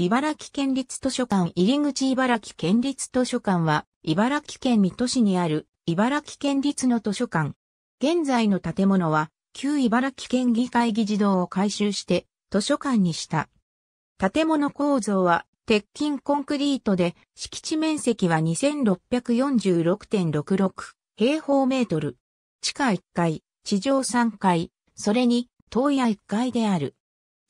茨城県立図書館入口茨城県立図書館は、茨城県水戸市にある茨城県立の図書館。現在の建物は、旧茨城県議会議事堂を改修して図書館にした。建物構造は、鉄筋コンクリートで、敷地面積は2646.66平方メートル。地下1階、地上3階、それに、東屋1階である。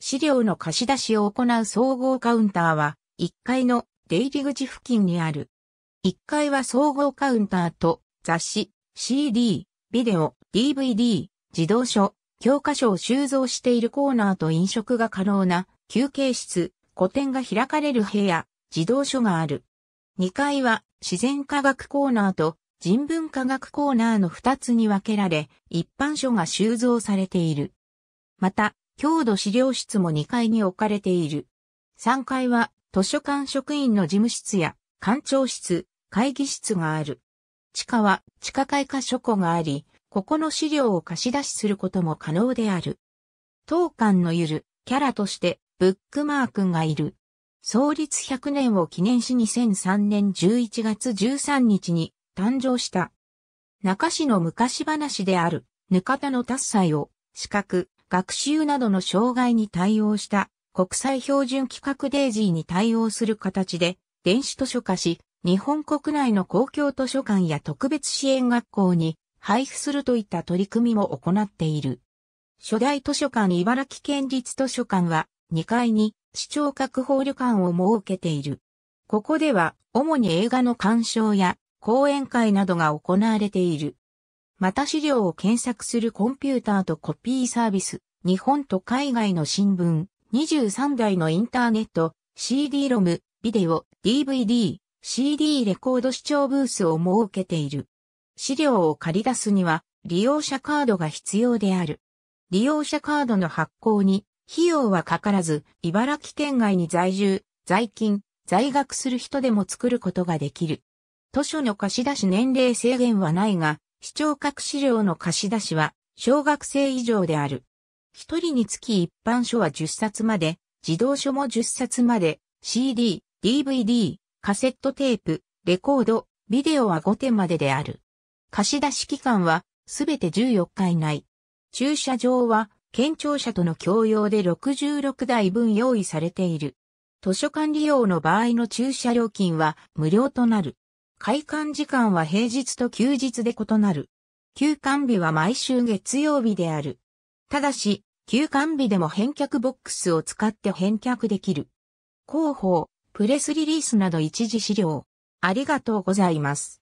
資料の貸し出しを行う総合カウンターは、1階の出入り口付近にある。1階は総合カウンターと雑誌、CD、ビデオ、DVD、自動書、教科書を収蔵しているコーナーと飲食が可能な休憩室、個展が開かれる部屋、自動書がある。2階は自然科学コーナーと人文科学コーナーの2つに分けられ、一般書が収蔵されている。また、郷土資料室も2階に置かれている。3階は図書館職員の事務室や館長室、会議室がある。地下は地下開花書庫があり、ここの資料を貸し出しすることも可能である。当館のゆるキャラとしてブックマークがいる。創立100年を記念し2003年11月13日に誕生した。中市の昔話である、ぬかたの達祭を、四角、学習などの障害に対応した国際標準規格デイジーに対応する形で電子図書化し、日本国内の公共図書館や特別支援学校に配布するといった取り組みも行っている。初代図書館茨城県立図書館は2階に視聴覚保旅館を設けている。ここでは主に映画の鑑賞や講演会などが行われている。また資料を検索するコンピューターとコピーサービス、日本と海外の新聞、23台のインターネット、c d ロム、ビデオ、DVD、CD レコード視聴ブースを設けている。資料を借り出すには、利用者カードが必要である。利用者カードの発行に、費用はかからず、茨城県外に在住、在勤、在学する人でも作ることができる。図書の貸し出し年齢制限はないが、視聴覚資料の貸し出しは、小学生以上である。一人につき一般書は10冊まで、児童書も10冊まで、CD、DVD、カセットテープ、レコード、ビデオは5点までである。貸し出し期間は、すべて14日以内。駐車場は、県庁舎との共用で66台分用意されている。図書館利用の場合の駐車料金は無料となる。開館時間は平日と休日で異なる。休館日は毎週月曜日である。ただし、休館日でも返却ボックスを使って返却できる。広報、プレスリリースなど一時資料。ありがとうございます。